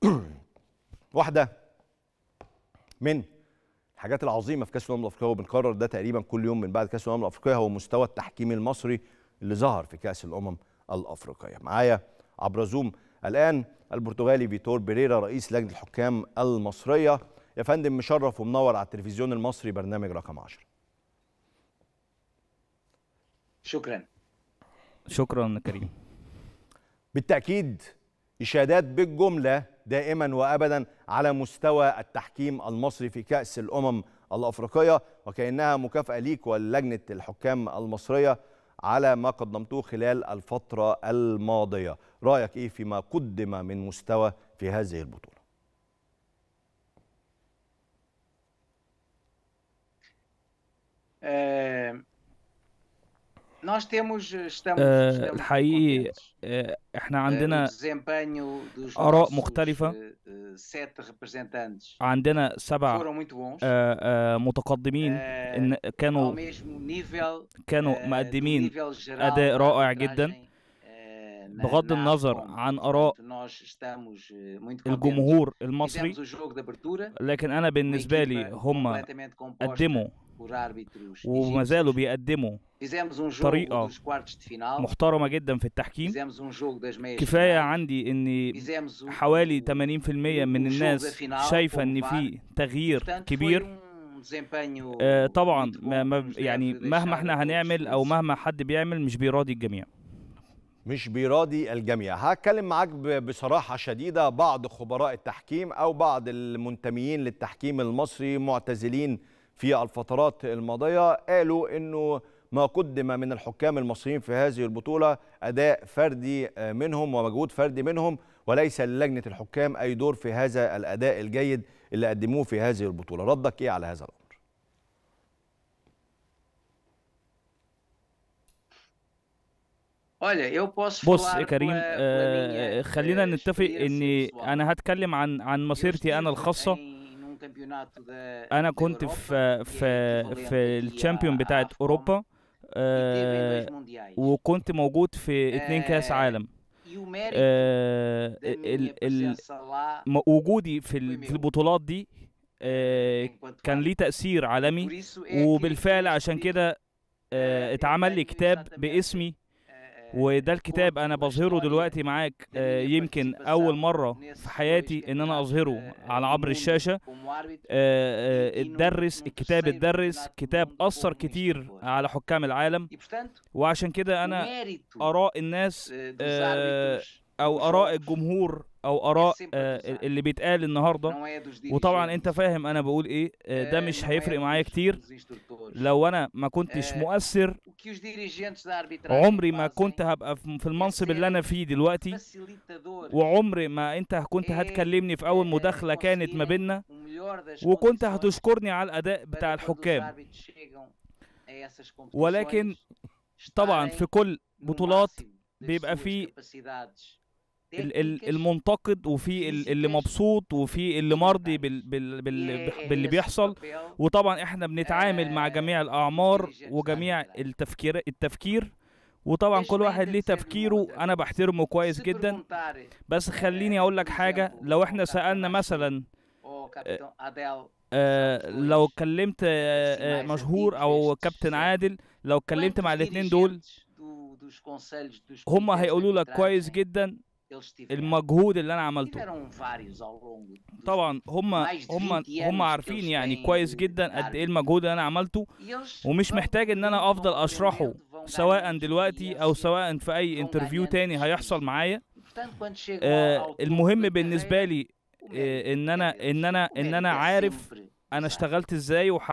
واحده من الحاجات العظيمه في كاس الامم الافريقيه وبنكرر ده تقريبا كل يوم من بعد كاس الامم الافريقيه هو مستوى التحكيم المصري اللي ظهر في كاس الامم الافريقيه معايا عبر زوم الان البرتغالي فيتور بيريرا رئيس لجنه الحكام المصريه يا فندم مشرف ومنور على التلفزيون المصري برنامج رقم 10 شكرا شكرا كريم بالتاكيد اشادات بالجمله دائما وابدا على مستوى التحكيم المصري في كاس الامم الافريقيه وكانها مكافاه ليك ولجنه الحكام المصريه على ما قدمتوه خلال الفتره الماضيه رايك ايه فيما قدم من مستوى في هذه البطوله آه Nós temos, eh, estamos, uh, estamos الحقيقي uh, احنا عندنا uh, آراء مختلفة عندنا سبع متقدمين إن كانوا كانوا مقدمين أداء رائع جدا بغض النظر عن آراء الجمهور المصري لكن أنا بالنسبة لي هم قدموا وما زالوا بيقدموا um طريقة محترمة جدا في التحكيم um كفاية عندي ان um حوالي 80% من الناس شايفة ان في تغيير كبير آه، طبعا ما يعني مهما احنا هنعمل او مهما حد بيعمل مش بيراضي الجميع مش بيراضي الجميع هتكلم معاك بصراحة شديدة بعض خبراء التحكيم أو بعض المنتميين للتحكيم المصري معتزلين في الفترات الماضية قالوا أنه ما قدم من الحكام المصريين في هذه البطولة أداء فردي آه، منهم ومجهود فردي منهم وليس للجنة الحكام أي دور في هذا الأداء الجيد اللي قدموه في هذه البطولة ردك إيه على هذا الأمر؟ بص يا كريم آه خلينا آه، نتفق ان انا هتكلم عن عن مسيرتي انا الخاصه يعني انا كنت في e في e في الشامبيون بتاعت ah, اوروبا ah. آه وكنت موجود في اتنين كاس eh, عالم آه وجودي في, في البطولات دي آه كان ليه تأثير عالمي e وبالفعل عشان كده آه، eh, اتعمل لي كتاب باسمي وده الكتاب انا بظهره دلوقتي معاك آه، يمكن اول مره في حياتي ان انا اظهره آه، على عبر الشاشه اتدرس آه، الكتاب اتدرس كتاب اثر كتير على حكام العالم وعشان كده انا اراء الناس او اراء الجمهور او اراء اللي بيتقال النهارده وطبعا انت فاهم انا بقول ايه ده مش هيفرق معايا كتير لو انا ما كنتش مؤثر عمري ما كنت هبقى في e المنصب اللي انا فيه دلوقتي وعمري ما انت كنت e هتكلمني في اول مداخله um كانت ما بيننا وكنت هتشكرني على الاداء بتاع الحكام ولكن طبعا في كل بطولات بيبقى فيه ال ال المنتقد وفي اللي مبسوط وفي اللي مرضي بال بال بال باللي بيحصل وطبعا احنا بنتعامل مع آه، جميع الاعمار وجميع التفكير التفكير وطبعا كل واحد ليه تفكيره انا بحترمه كويس جدا بس خليني اقول لك حاجه لو احنا سالنا مثلا آه, آه، لو اتكلمت آه مشهور او كابتن عادل لو اتكلمت مع الاثنين دول هم هيقولوا لك كويس جدا المجهود اللي انا عملته طبعا هم هم هم عارفين يعني كويس جدا قد ايه المجهود اللي انا عملته e ومش محتاج ان انا افضل اشرحه سواء دلوقتي او سواء في اي انترفيو تاني هيحصل معايا آه المهم بالنسبه لي آه ان انا ان انا ان انا عارف انا اشتغلت ازاي وح